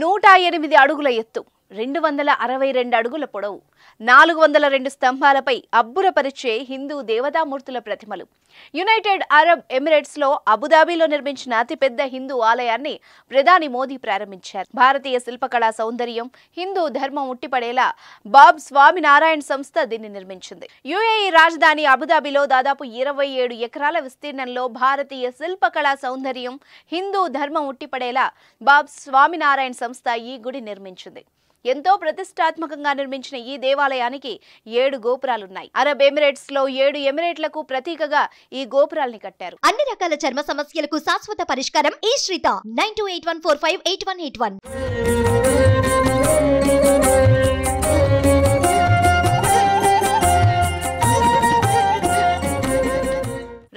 నూట ఎనిమిది అడుగుల ఎత్తు రెండు వందల అరవై రెండు అడుగుల పొడవు నాలుగు వందల రెండు స్తంభాలపై అబ్బురపరిచే హిందూ దేవతామూర్తుల ప్రతిమలు యునైటెడ్ అరబ్ ఎమిరేట్స్లో అబుదాబీలో నిర్మించిన అతిపెద్ద హిందూ ఆలయాన్ని ప్రధాని మోదీ ప్రారంభించారు భారతీయ శిల్పకళా సౌందర్యం హిందూ ధర్మం ఉట్టిపడేలా బాబ్ స్వామినారాయణ సంస్థ దీన్ని నిర్మించింది యుఏఈ రాజధాని అబుదాబీలో దాదాపు ఇరవై ఏడు ఎకరాల విస్తీర్ణంలో భారతీయ శిల్పకళా సౌందర్యం హిందూ ధర్మం ఉట్టిపడేలా బాబ్ స్వామినారాయణ సంస్థ ఈ గుడి నిర్మించింది ఎంతో ప్రతిష్టాత్మకంగా నిర్మించిన ఈ దేవాలయానికి ఏడు గోపురాలున్నాయి అరబ్ ఎమిరేట్స్ లో ఏడు ఎమిరేట్లకు ప్రతీకగా ఈ గోపురాల్ని కట్టారు అన్ని రకాల చర్మ సమస్యలకు శాశ్వత పరిష్కారం ఈ శ్రీత nine two eight one four five eight one eight one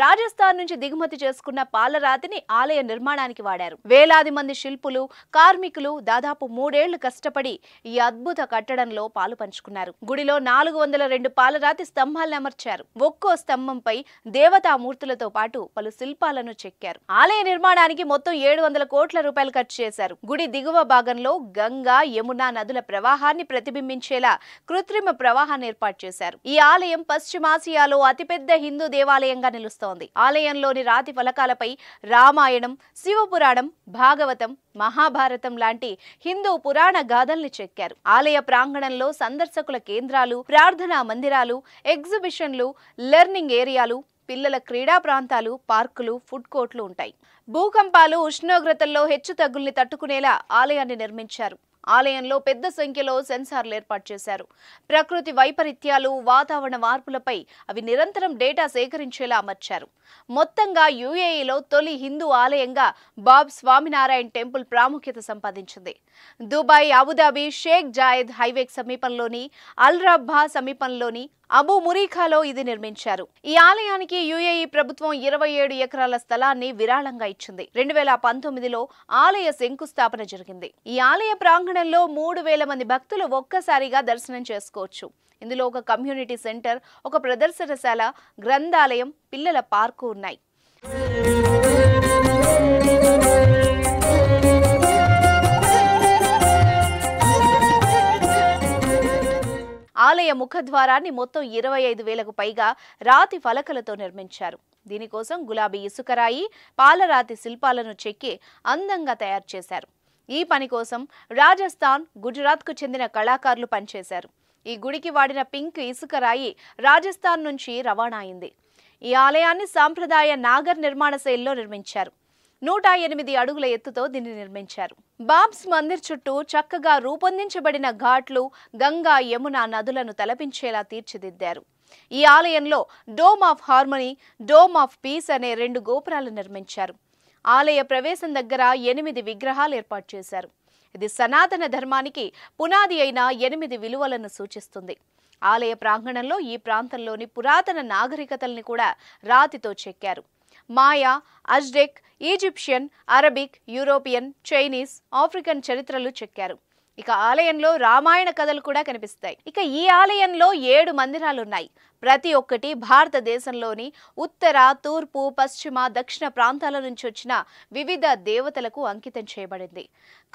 Rajasthan నుంచి దిగుమతి చేసుకున్న పాలరాతిని ఆలయ నిర్మాణానికి వాడారు వేలాది మంది శిల్పులు కార్మికులు దాదాపు మూడేళ్లు కష్టపడి ఈ అద్భుత కట్టడంలో పాలు పంచుకున్నారు గుడిలో నాలుగు వందల రెండు పాలరాతి స్తంభాలను అమర్చారు ఒక్కో స్తంభంపై దేవతామూర్తులతో పాటు పలు శిల్పాలను చెక్కారు ఆలయ నిర్మాణానికి మొత్తం ఏడు వందల కోట్ల రూపాయలు ఖర్చు చేశారు గుడి దిగువ భాగంలో గంగా యమునా నదుల ప్రవాహాన్ని ప్రతిబింబించేలా కృత్రిమ ప్రవాహాన్ని ఏర్పాటు చేశారు ఈ ఆలయం పశ్చిమాసియాలో అతిపెద్ద హిందూ దేవాలయంగా నిలుస్తోంది ఉంది ఆలయంలోని రాతి ఫలకాలపై రామాయణం శివపురాణం భాగవతం మహాభారతం లాంటి హిందూ పురాణ గాథల్ని చెక్కారు ఆలయ ప్రాంగణంలో సందర్శకుల కేంద్రాలు ప్రార్థనా మందిరాలు ఎగ్జిబిషన్లు లెర్నింగ్ ఏరియాలు పిల్లల క్రీడా ప్రాంతాలు పార్కులు ఫుడ్ కోర్ట్లు ఉంటాయి భూకంపాలు ఉష్ణోగ్రతల్లో హెచ్చు తగ్గుల్ని తట్టుకునేలా ఆలయాన్ని నిర్మించారు ఆలయంలో పెద్ద సంఖ్యలో సెన్సార్లు ఏర్పాటు చేశారు ప్రకృతి వైపరీత్యాలు వాతావరణ మార్పులపై అవి నిరంతరం డేటా సేకరించేలా అమర్చారు మొత్తంగా యుఏఈలో తొలి హిందూ ఆలయంగా బాబ్ స్వామినారాయణ టెంపుల్ ప్రాముఖ్యత సంపాదించింది దుబాయ్ అబుదాబి షేక్ జాయద్ హైవేక్ సమీపంలోని అల్రాబ్బా సమీపంలోని అబు మురీఖాలో ఇది నిర్మించారు ఈ ఆలయానికి యుఏఈ ప్రభుత్వం ఇరవై ఏడు ఎకరాల స్థలాన్ని విరాళంగా ఇచ్చింది రెండు వేల పంతొమ్మిదిలో ఆలయ శంకుస్థాపన జరిగింది ఈ ఆలయ ప్రాంగణంలో మూడు వేల మంది భక్తులు ఒక్కసారిగా దర్శనం చేసుకోవచ్చు ఇందులో ఒక కమ్యూనిటీ సెంటర్ ఒక ప్రదర్శనశాల గ్రంథాలయం పిల్లల పార్కు ఉన్నాయి ఆలయ ముఖద్వారాన్ని మొత్తం ఇరవై ఐదు వేలకు పైగా రాతి ఫలకలతో నిర్మించారు దీనికోసం గులాబీ ఇసుకరాయి పాలరాతి శిల్పాలను చెక్కి అందంగా తయారు చేశారు ఈ పని కోసం రాజస్థాన్ గుజరాత్కు చెందిన కళాకారులు పనిచేశారు ఈ గుడికి వాడిన పింక్ ఇసుక రాయి రాజస్థాన్ నుంచి రవాణా అయింది ఈ ఆలయాన్ని సాంప్రదాయ నాగర్ నిర్మాణ శైలిలో నిర్మించారు నూట ఎనిమిది అడుగుల ఎత్తుతో దీన్ని నిర్మించారు బాబ్స్ మందిర్ చుట్టూ చక్కగా రూపొందించబడిన ఘాట్లు గంగా యమున నదులను తలపించేలా తీర్చిదిద్దారు ఈ ఆలయంలో dome of harmony dome of peace అనే రెండు గోపురాలు నిర్మించారు ఆలయ ప్రవేశం దగ్గర ఎనిమిది విగ్రహాలు ఏర్పాటు చేశారు ఇది సనాతన ధర్మానికి పునాది అయిన ఎనిమిది విలువలను సూచిస్తుంది ఆలయ ప్రాంగణంలో ఈ ప్రాంతంలోని పురాతన నాగరికతల్ని కూడా రాతితో చెక్కారు Maya Aztec Egyptian Arabic European Chinese African చరిత్రలు చెక్కారు ఇక ఆలయంలో రామాయణ కథలు కూడా కనిపిస్తాయి ఇక ఈ ఆలయంలో ఏడు మందిరాలున్నాయి ప్రతి ఒక్కటి భారతదేశంలోని ఉత్తర తూర్పు పశ్చిమ దక్షిణ ప్రాంతాల నుంచి వచ్చిన వివిధ దేవతలకు అంకితం చేయబడింది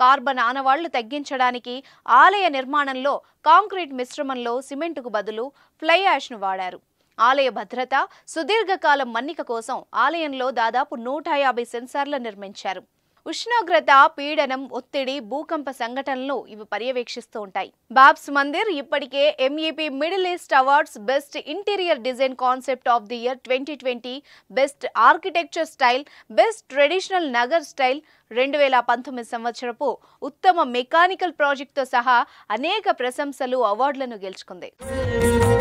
కార్బన్ ఆనవాళ్లు తగ్గించడానికి ఆలయ నిర్మాణంలో కాంక్రీట్ మిశ్రమంలో సిమెంటుకు బదులు ఫ్లై యాష్ను వాడారు ఆలయ భద్రత సుదీర్ఘకాలం మన్నిక కోసం ఆలయంలో దాదాపు నూట యాభై సెన్సార్లు నిర్మించారు ఉష్ణోగ్రత పీడనం ఒత్తిడి భూకంప సంఘటనలు ఇవి పర్యవేక్షిస్తూ ఉంటాయి బాబ్స్ మందిర్ ఇప్పటికే MEP Middle East awards best interior design concept of the year twenty twenty best architecture style best traditional Nagar style రెండు వేల పంతొమ్మిది సంవత్సరపు ఉత్తమ మెకానికల్ ప్రాజెక్టుతో సహా అనేక ప్రశంసలు అవార్డులను గెలుచుకుంది